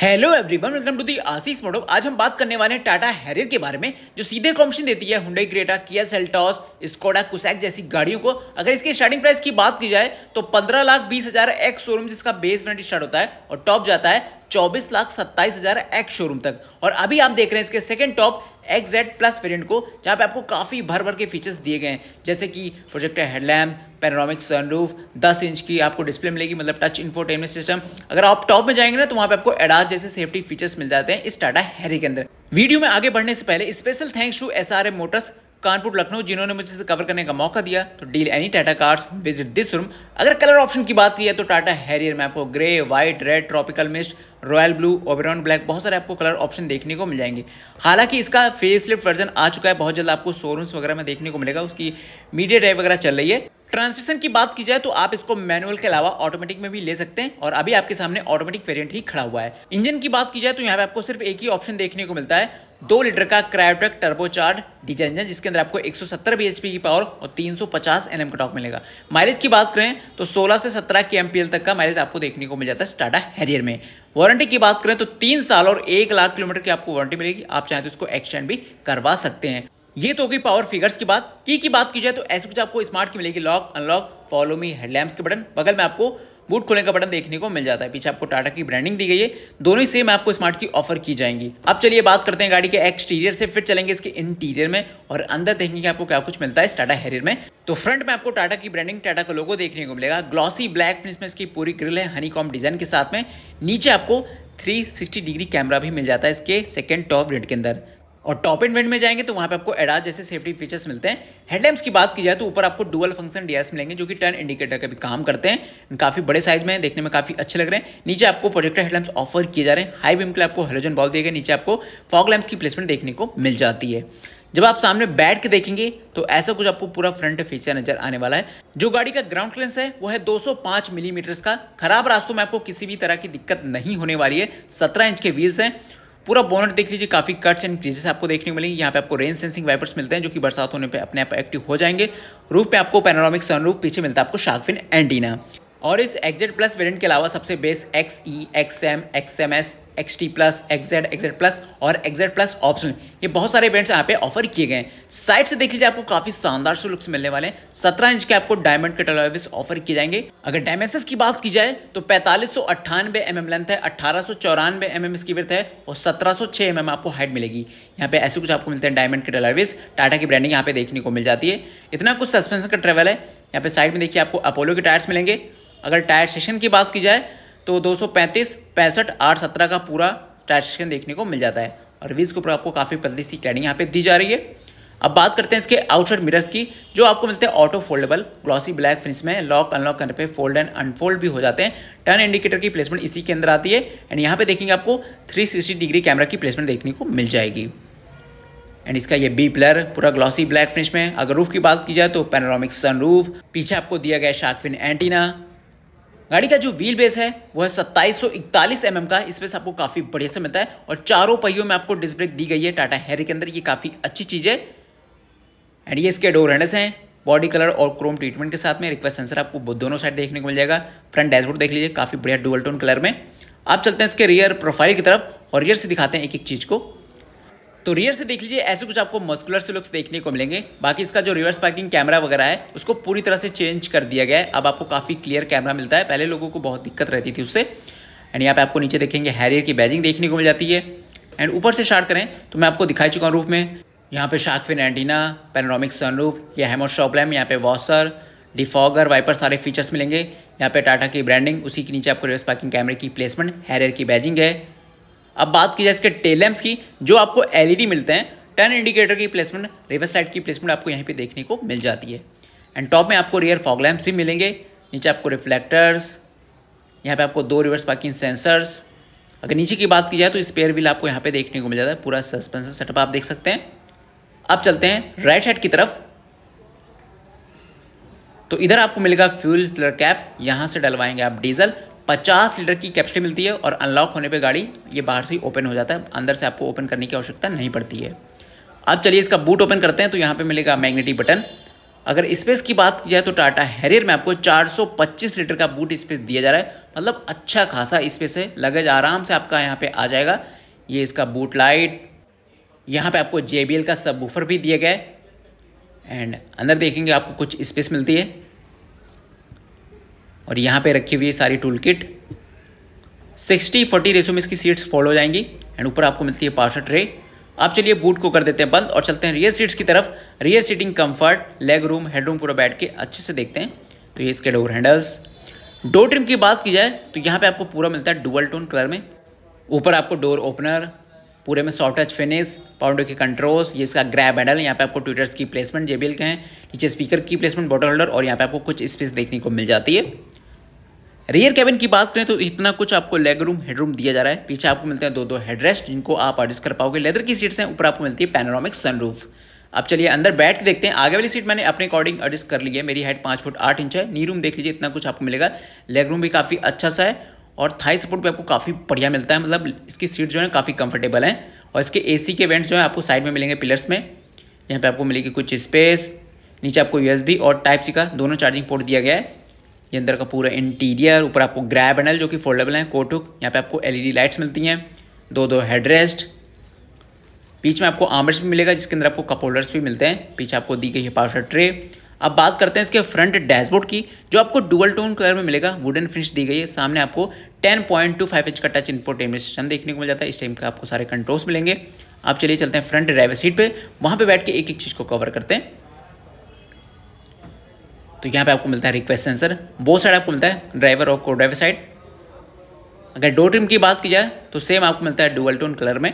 hello everyone welcome to the Ashish moto आज हम बात करने वाले हैं टाटा हैरियर के बारे में जो सीधे कॉम्पिशन देती है Hyundai Creta Kia Seltos Skoda Kushaq जैसी गाड़ियों को अगर इसके स्टार्टिंग प्राइस की बात की जाए तो पंद्रह लाख बीस हजार एक्स शोरूम से इसका बेस रेंट स्टार्ट होता है और टॉप जाता है चौबीस लाख सत्ताईस हज़ार एक्स शोरूम तक और अभी आप देख रहे हैं इसके second top X Z plus variant को जहाँ पे आपको काफ़ी भर भर के फीचर्स दिए गए हैं जैसे कि projector headlamp panoramic sunroof 10 inch की आपको डिस्प्ले मिलेगी मतलब टच इन्फोटेनमेंट सिस्टम अगर आप टॉप में जाएंगे ना तो वहाँ पे आपको एडास जैसे सेफ्टी फीचर्स मिल जाते हैं इस टाटा हैरी के अंदर वीडियो में आगे बढ़ने से पहले special thanks to S motors Kanpur Lucknow जिन्होंने मुझे इसे कवर करने का मौका दिया तो deal any Tata cars visit this room अगर कलर ऑप्शन की बात की है तो टाटा हैरियर में आपको grey white red tropical mist royal blue Oberon black बहुत सारे आपको कलर ऑप्शन देखने को मिल जाएंगे हालांकि इसका फेसलिफ्ट वर्जन आ चुका है बहुत जल्द आपको शोरूम्स वगैरह में देखने को मिलेगा उसकी मीडिया ड्राइव वगैरह चल रही है ट्रांसमिशन की बात की जाए तो आप इसको मैनुअल के अलावा ऑटोमेटिक में भी ले सकते हैं और अभी आपके सामने ऑटोमेटिक वेरिएंट ही खड़ा हुआ है इंजन की बात की जाए तो यहाँ पे आपको सिर्फ एक ही ऑप्शन देखने को मिलता है दो लीटर का क्रायोटेक टर्बोचार्ज डीजल इंजन जिसके अंदर आपको 170 bhp की पावर और 350 nm का टॉक मिलेगा माइलेज की बात करें तो 16 से 17 के तक का माइलेज आपको देखने को मिल जाता है स्टाटा हैरियर में वारंटी की बात करें तो तीन साल और एक लाख किलोमीटर की आपको वारंटी मिलेगी आप चाहें तो इसको एक्सटेंड भी करवा सकते हैं ये तो होगी पावर फिगर्स की बात की की बात की जाए तो ऐसे कुछ आपको स्मार्ट की मिलेगी लॉक अनलॉक फॉलो मी के बटन बगल में आपको बूट खोलने का बटन देखने को मिल जाता है पीछे आपको टाटा की ब्रांडिंग दी गई है दोनों ही सेम आपको स्मार्ट की ऑफर की जाएंगी अब चलिए बात करते हैं गाड़ी के एक्सटीरियर से फिर चलेंगे इसके इंटीरियर में और अंदर देखेंगे आपको क्या कुछ मिलता है टाटा हेरियर में तो फ्रंट में आपको टाटा की ब्रांडिंग टाटा का लोगो देखने को मिलेगा ग्लॉसी ब्लैक फिनिश में इसकी पूरी ग्रिल है हनी डिजाइन के साथ में नीचे आपको 360 डिग्री कैमरा भी मिल जाता है इसके सेकेंड टॉप रेट के अंदर और टॉप एंड वेंट में जाएंगे तो वहाँ पे आपको एडा जैसे सेफ्टी फीचर्स मिलते हैं हेडलैम्प्स की बात की जाए तो ऊपर आपको डुअल फंक्शन डीएस मिलेंगे जो कि टर्न इंडिकेटर का भी काम करते हैं काफ़ी बड़े साइज में देखने में काफ़ी अच्छे लग रहे हैं नीचे आपको प्रोजेक्टर हेडलैम्प्स ऑफर किए जा रहे हैं हाई बीम के लिए आपको हेलोजन बॉल दिए नीचे आपको फॉग लैम्प्स की प्लेसमेंट देखने को मिल जाती है जब आप सामने बैठ के देखेंगे तो ऐसा कुछ आपको पूरा फ्रंट फीचर नजर आने वाला है जो गाड़ी का ग्राउंड क्लियरेंस है वो है 205 मिलीमीटर्स mm का खराब रास्तों में आपको किसी भी तरह की दिक्कत नहीं होने वाली है 17 इंच के व्हील्स हैं पूरा बोनट देख लीजिए काफ़ी कट्स एंड क्रीजेस आपको देखने को मिलेंगे यहाँ पे आपको रेन सेंसिंग वाइपर्स मिलते हैं जो कि बरसात होने पे अपने आप एक्टिव हो जाएंगे रूफ पे आपको पैनोरामिक सनरूफ पीछे मिलता है आपको शार्कफिन एंटीना और इस एक्जेड प्लस वेरियंट के अलावा सबसे base X E X M X M S X T plus XZ XZ plus और एक्जेड प्लस ऑप्शन ये बहुत सारे इवेंट्स यहाँ पे ऑफर किए गए हैं साइड से देखिए आपको काफी शानदार से लुक्स मिलने वाले हैं सत्रह इंच के आपको डायमंड कटलॉबिस ऑफर किए जाएंगे अगर डायमेंशन की बात की जाए तो पैंतालीस सौ अट्ठानवे एम एम लेंथ है अट्ठारह सौ चौरानवे एम एम इसकी विर्थ है और सत्रह सौ छः एम एम आपको हाइट मिलेगी यहाँ पे ऐसे कुछ आपको मिलते हैं डायमंड टलाइविस टाटा की ब्रांडिंग यहाँ पे देखने को मिल जाती है इतना कुछ सस्पेंशन का ट्रेवल है यहाँ पे साइड में देखिए आपको अपोलो के टायर्स मिलेंगे अगर टायर सेक्शन की बात की जाए तो दो सौ पैंतीस पैंसठ आठ सत्रह का पूरा टायर सेशन देखने को मिल जाता है और वीज के ऊपर आपको काफ़ी पतली सी कैडिंग यहाँ पे दी जा रही है अब बात करते हैं इसके आउटसाइड मिरर्स की जो आपको मिलते हैं auto foldable glossy black finish में लॉक अनलॉक करने पे फोल्ड एंड अनफोल्ड भी हो जाते हैं टर्न इंडिकेटर की प्लेसमेंट इसी के अंदर आती है एंड यहाँ पे देखेंगे आपको 360 डिग्री कैमरा की प्लेसमेंट देखने को मिल जाएगी एंड इसका ये बी प्लर पूरा ग्लॉसी ब्लैक फिनिश में अगर रूफ की बात की जाए तो पेनोरामिक सन रूफ पीछे आपको दिया गया शार्क फिन एंटीना गाड़ी का जो व्हील बेस है वो है सत्ताईस सौ इकतालीस एम का इसमें से आपको काफ़ी बढ़िया से मिलता है और चारों पहियों में आपको डिस्क ब्रेक दी गई है टाटा हैरी के अंदर ये काफ़ी अच्छी चीज़ है एंड ये इसके डोर हैंडल्स हैं बॉडी कलर और क्रोम ट्रीटमेंट के साथ में रिक्वेस्ट सेंसर आपको दोनों साइड देखने को मिल जाएगा फ्रंट डैशबोर्ड देख लीजिए काफ़ी बढ़िया डुअल टोन कलर में आप चलते हैं इसके रियर प्रोफाइल की तरफ और रियर से दिखाते हैं एक एक चीज़ को तो रियर से देख लीजिए ऐसे कुछ आपको मस्कुलर से लुक्स देखने को मिलेंगे बाकी इसका जो रिवर्स पार्किंग कैमरा वगैरह है उसको पूरी तरह से चेंज कर दिया गया है अब आपको काफ़ी क्लियर कैमरा मिलता है पहले लोगों को बहुत दिक्कत रहती थी उससे एंड यहाँ पे आपको नीचे देखेंगे हैरियर की बैजिंग देखने को मिल जाती है एंड ऊपर से स्टार्ट करें तो मैं आपको दिखाई चुका हूँ रूफ में यहाँ पे शार्कफिन एंटीना पेनोरामिक सनरूफ या हेमो शॉपलैम यहाँ पे वॉशर डिफॉगर वाइपर सारे फीचर्स मिलेंगे यहाँ पे टाटा की ब्रांडिंग उसी के नीचे आपको रिवर्स पार्किंग कैमरे की प्लेसमेंट हैरियर की बैजिंग है अब बात की जाए इसके टेलम्स की जो आपको एलईडी मिलते हैं टर्न इंडिकेटर की प्लेसमेंट रिवर्स लाइट की प्लेसमेंट आपको यहाँ पे देखने को मिल जाती है एंड टॉप में आपको रियर फॉग लैम्प्स ही मिलेंगे नीचे आपको रिफ्लेक्टर्स यहाँ पे आपको दो रिवर्स पार्किंग सेंसर्स अगर नीचे की बात की जाए तो स्पेयर व्हील आपको यहाँ पे देखने को मिल जाता है पूरा सस्पेंसर सेटअप आप देख सकते हैं अब चलते हैं राइट हेड की तरफ तो इधर आपको मिलेगा फ्यूल फ्लर कैप यहाँ से डलवाएंगे आप डीजल पचास लीटर की कैपेसिटी मिलती है और अनलॉक होने पर गाड़ी ये बाहर से ही ओपन हो जाता है अंदर से आपको ओपन करने की आवश्यकता नहीं पड़ती है अब चलिए इसका बूट ओपन करते हैं तो यहाँ पर मिलेगा मैग्नेटिक बटन अगर स्पेस की बात की जाए तो टाटा हैरियर में आपको 425 लीटर का बूट स्पेस दिया जा रहा है मतलब अच्छा खासा स्पेस है लगेज आराम से आपका यहाँ पे आ जाएगा ये इसका बूट लाइट यहाँ पे आपको जे का सब भी दिया गया है एंड अंदर देखेंगे आपको कुछ स्पेस मिलती है और यहाँ पे रखी हुई है सारी tool kit sixty forty ratio में इसकी सीट्स फोल्ड हो जाएंगी एंड ऊपर आपको मिलती है पार्सल ट्रे आप चलिए बूट को कर देते हैं बंद और चलते हैं रियर सीट्स की तरफ rear seating comfort leg room head room पूरा बैठ के अच्छे से देखते हैं तो ये इसके डोर हैंडल्स डोर ट्रिम की बात की जाए तो यहाँ पर आपको पूरा मिलता है डुबल टोन कलर में ऊपर आपको डोर ओपनर पूरे में सॉफ्ट टच फिनिश पाउंडो के कंट्रोल्स ये इसका ग्रैब हैंडल यहाँ पे आपको ट्विटर्स की प्लेसमेंट जेबीएल के हैं नीचे स्पीकर की प्लेसमेंट बॉटल होल्डर और यहाँ पे आपको कुछ स्पेस देखने को मिल जाती है रियर कैबिन की बात करें तो इतना कुछ आपको लेग रूम हेडरूम दिया जा रहा है पीछे आपको मिलते हैं दो दो हेडरेस्ट जिनको आप एडजस्ट कर पाओगे लेदर की सीट्स हैं ऊपर आपको मिलती है पैनोरामिक सनरूफ अब चलिए अंदर बैठ के देखते हैं आगे वाली सीट मैंने अपने अकॉर्डिंग एडजस्ट कर ली है मेरी हाइट पाँच फुट आठ इंच है नी रूम देख लीजिए इतना कुछ आपको मिलेगा लेग रूम भी काफ़ी अच्छा सा है और थाई सपोर्ट भी आपको काफ़ी बढ़िया मिलता है मतलब इसकी सीट जो है काफ़ी कंफर्टेबल है और इसके ए के वेंट्स जो है आपको साइड में मिलेंगे पिलर्स में यहाँ पर आपको मिलेगी कुछ स्पेस नीचे आपको यूएसबी और टाइप सी का दोनों चार्जिंग पोर्ट दिया गया है ये अंदर का पूरा इंटीरियर ऊपर आपको ग्रैब हैंडल जो कि फोल्डेबल है कोटुक यहाँ पे आपको एलईडी लाइट्स मिलती हैं दो दो हेडरेस्ट बीच में आपको आमर्स भी मिलेगा जिसके अंदर आपको कप होल्डर्स भी मिलते हैं पीछे आपको दी गई है पावर ट्रे अब बात करते हैं इसके फ्रंट डैशबोर्ड की जो आपको डुअल टोन कलर में मिलेगा वुडन फिनिश दी गई है सामने आपको 10.25 इंच का टच इन्फोटेनमेंट सिस्टम देखने को मिल जाता है इस टाइम का आपको सारे कंट्रोल्स मिलेंगे आप चलिए चलते हैं फ्रंट ड्राइवर सीट पे वहाँ पे बैठ के एक एक चीज़ को कवर करते हैं तो यहाँ पे आपको मिलता है रिक्वेस्ट सेंसर वो साइड आपको मिलता है ड्राइवर और को ड्राइवर साइड अगर डोर ट्रिम की बात की जाए तो सेम आपको मिलता है डुअल टोन कलर में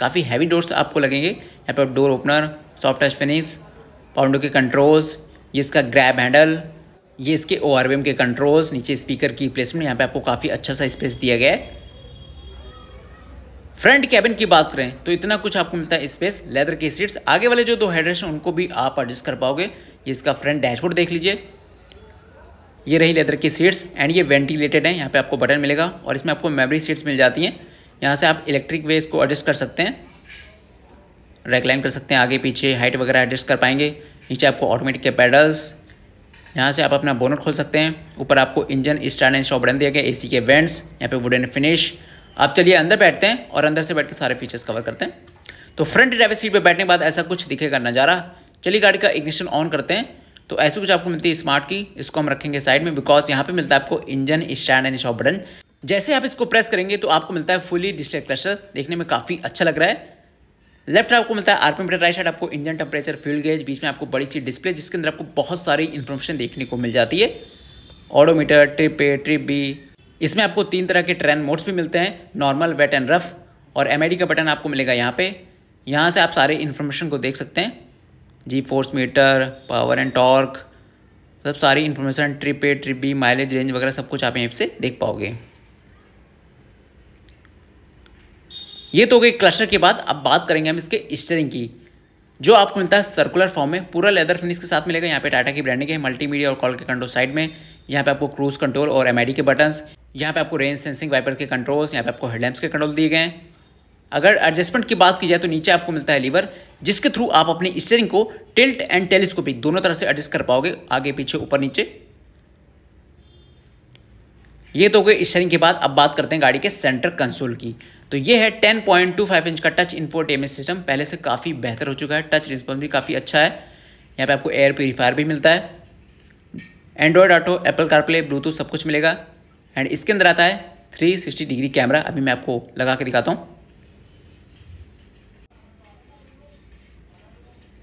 काफ़ी हैवी डोर्स आपको लगेंगे यहाँ पर door opener soft touch finish पाउंडो के कंट्रोल्स ये इसका ग्रैब हैंडल ये इसके ओ के कंट्रोल्स नीचे स्पीकर की प्लेसमेंट यहाँ पे आपको काफ़ी अच्छा सा स्पेस दिया गया है फ्रंट कैबिन की बात करें तो इतना कुछ आपको मिलता है स्पेस लेदर की सीट्स आगे वाले जो दो हेडरेस्ट हैं उनको भी आप एडजस्ट कर पाओगे ये इसका फ्रंट डैशबोर्ड देख लीजिए ये रही लेदर की सीट्स एंड ये वेंटिलेटेड है यहाँ पे आपको बटन मिलेगा और इसमें आपको मेमोरी सीट्स मिल जाती हैं यहाँ से आप इलेक्ट्रिक वे इसको एडजस्ट कर सकते हैं रेकलाइन कर सकते हैं आगे पीछे हाइट वगैरह एडजस्ट कर पाएंगे नीचे आपको ऑटोमेटिक के पैडल्स यहाँ से आप अपना बोनट खोल सकते हैं ऊपर आपको engine start and stop button दिया गया सी के वेंट्स यहाँ पे वुडन फिनिश आप चलिए अंदर बैठते हैं और अंदर से बैठ के सारे फीचर्स कवर करते हैं तो फ्रंट ड्राइवर सीट पर बैठने के बाद ऐसा कुछ दिखेगा नज़ारा चलिए गाड़ी का इग्निशन ऑन करते हैं तो ऐसे कुछ आपको मिलती है स्मार्ट की इसको हम रखेंगे साइड में बिकॉज यहाँ पे मिलता है आपको engine start and stop button जैसे आप इसको प्रेस करेंगे तो आपको मिलता है फुली डिस्टेड क्लस्टर देखने में काफ़ी अच्छा लग रहा है लेफ्ट आपको मिलता है आरपीएम मीटर राइट साइड आपको इंजन टेम्परेचर फ्यूल गेज बीच में आपको बड़ी सी डिस्प्ले जिसके अंदर आपको बहुत सारी इन्फॉर्मेशन देखने को मिल जाती है odometer trip A trip B इसमें आपको तीन तरह के ट्रेन मोड्स भी मिलते हैं नॉर्मल वेट एंड रफ और एम का बटन आपको मिलेगा यहाँ पर यहाँ से आप सारे इन्फॉर्मेशन को देख सकते हैं G force meter power and torque सब सारी information trip A trip B mileage range वगैरह सब कुछ आप यहाँ से देख पाओगे ये तो हो गई क्लस्टर के बाद अब बात करेंगे हम इसके स्टेरिंग की जो आपको मिलता है सर्कुलर फॉर्म में पूरा लेदर फिनिश के साथ मिलेगा यहाँ पे टाटा की ब्रांडिंग है मल्टीमीडिया और कॉल के कंट्रोल साइड में यहाँ पे आपको क्रूज कंट्रोल और एम के बटन्स यहाँ पे आपको रेंज सेंसिंग वाइपर के कंट्रोल्स यहाँ पे आपको हेडलैम्प्स के कंट्रोल दिए गए हैं अगर एडजस्टमेंट की बात की जाए तो नीचे आपको मिलता है लीवर जिसके थ्रू आप अपनी स्टेयरिंग को टिल्ट एंड टेलीस्कोपिक दोनों तरह से एडजस्ट कर पाओगे आगे पीछे ऊपर नीचे ये तो हो स्टेयरिंग के बाद अब बात करते हैं गाड़ी के सेंटर कंसोल की तो ये है 10.25 इंच का टच इन्फोटेनमेंट सिस्टम पहले से काफ़ी बेहतर हो चुका है टच रिस्पॉन्स भी काफ़ी अच्छा है यहाँ पे आपको एयर प्योरीफायर भी मिलता है Android Auto Apple CarPlay Bluetooth सब कुछ मिलेगा एंड इसके अंदर आता है 360 डिग्री कैमरा अभी मैं आपको लगा के दिखाता हूँ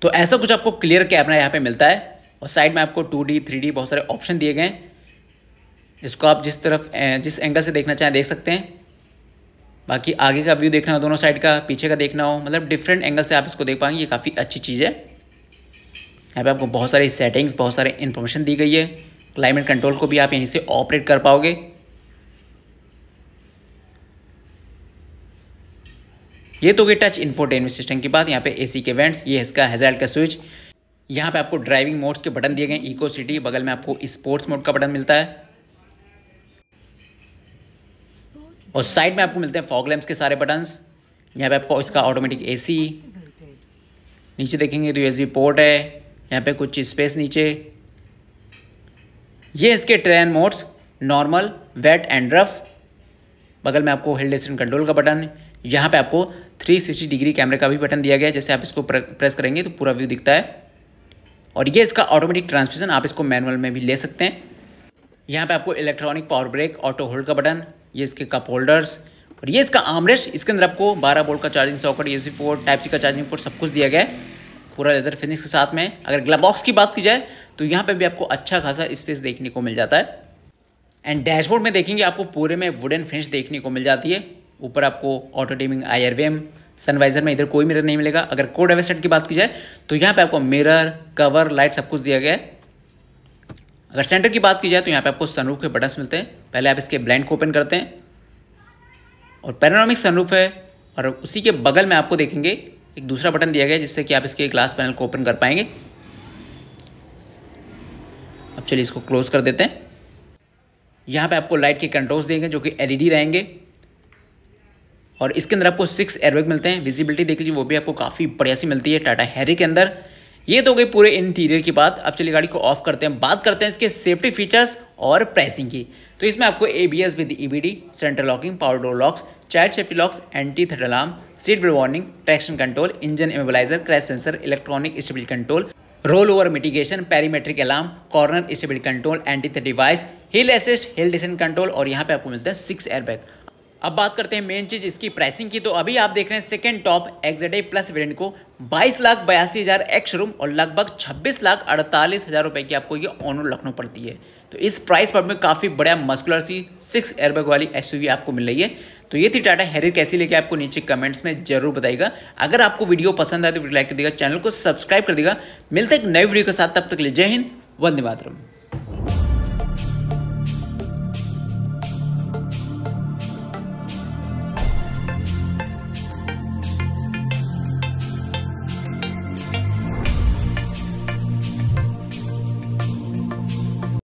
तो ऐसा कुछ आपको क्लियर कैमरा यहाँ पे मिलता है और साइड में आपको टू डी थ्री डी बहुत सारे ऑप्शन दिए गए हैं इसको आप जिस तरफ जिस एंगल से देखना चाहें देख सकते हैं बाकी आगे का व्यू देखना हो दोनों साइड का पीछे का देखना हो मतलब डिफरेंट एंगल से आप इसको देख पाएंगे ये काफ़ी अच्छी चीज़ है यहाँ पे आपको बहुत सारी सेटिंग्स बहुत सारे इन्फॉर्मेशन दी गई है क्लाइमेट कंट्रोल को भी आप यहीं से ऑपरेट कर पाओगे ये तो गई टच इन्फोटेनमेंट सिस्टम की बात यहाँ पे एसी के वेंट्स ये इसका हेजल्ट का स्विच यहाँ पे आपको ड्राइविंग मोड्स के बटन दिए गए इको सिटी बगल में आपको स्पोर्ट्स मोड का बटन मिलता है और साइड में आपको मिलते हैं फॉग के सारे बटन्स यहाँ पे आपको इसका ऑटोमेटिक एसी नीचे देखेंगे तो यूएसबी पोर्ट है यहाँ पे कुछ स्पेस नीचे ये इसके terrain modes normal wet and rough बगल में आपको हिल डिस्टेंट कंट्रोल का बटन यहाँ पे आपको 360 डिग्री कैमरे का भी बटन दिया गया है जैसे आप इसको प्रेस करेंगे तो पूरा व्यू दिखता है और ये इसका ऑटोमेटिक ट्रांसमिशन आप इसको मैनुअल में भी ले सकते हैं यहाँ पे आपको electronic power brake auto hold का बटन ये इसके कप होल्डर्स और ये इसका आमरेस्ट इसके अंदर आपको बारह बोल्ट का charging socket a port type C का चार्जिंग पोर्ट सब कुछ दिया गया है पूरा लेदर फिनिश के साथ में अगर ग्लब बॉक्स की बात की जाए तो यहाँ पर भी आपको अच्छा खासा स्पेस देखने को मिल जाता है एंड डैशबोर्ड में देखेंगे आपको पूरे में वुडन फिनिश देखने को मिल जाती है ऊपर आपको auto dimming I R V M sun visor में इधर कोई मिरर नहीं मिलेगा अगर कोड वेबसाइट की बात की जाए तो यहाँ पे आपको मिरर कवर लाइट सब कुछ दिया गया है अगर सेंटर की बात की जाए तो यहाँ पे आपको सनरूफ के बटन्स मिलते हैं पहले आप इसके ब्लैंड को ओपन करते हैं और पैरानोमिक सनरूफ है और उसी के बगल में आपको देखेंगे एक दूसरा बटन दिया गया जिससे कि आप इसके ग्लास पैनल को ओपन कर पाएंगे अब चलिए इसको क्लोज कर देते हैं यहाँ पे आपको लाइट के कंट्रोल्स देंगे जो कि एलईडी रहेंगे और इसके अंदर आपको सिक्स एयरबैग मिलते हैं विजिबिलिटी देख लीजिए वो भी आपको काफ़ी बढ़िया सी मिलती है टाटा हैरी के अंदर ये तो गई पूरे इंटीरियर की बात अब चलिए गाड़ी को ऑफ करते हैं बात करते हैं इसके सेफ्टी फीचर्स और प्राइसिंग की तो इसमें आपको A B S with E B D centre locking power door locks child safety locks anti theft alarm seat belt warning traction control engine immobiliser crash sensor electronic stability control rollover mitigation perimetric alarm corner stability control anti theft device hill assist hill descent control और यहाँ पे आपको मिलता है six airbag अब बात करते हैं मेन चीज इसकी प्राइसिंग की तो अभी आप देख रहे हैं second top X Z A plus variant को बाईस लाख बयासी हज़ार एक्स रूम और लगभग छब्बीस लाख अड़तालीस हज़ार रुपये की आपको ये ऑनर लखनऊ पड़ती है तो इस प्राइस पर में काफ़ी बड़ा मस्कुलर सी सिक्स एयरबैग वाली एस आपको मिल रही है तो ये थी टाटा हैरियर कैसी लेके आपको नीचे कमेंट्स में जरूर बताइएगा अगर आपको वीडियो पसंद आए तो वीडियो लाइक कर देगा चैनल को सब्सक्राइब कर देगा मिलते एक वीडियो के साथ तब तक ले जय हिंद वंदे मातरम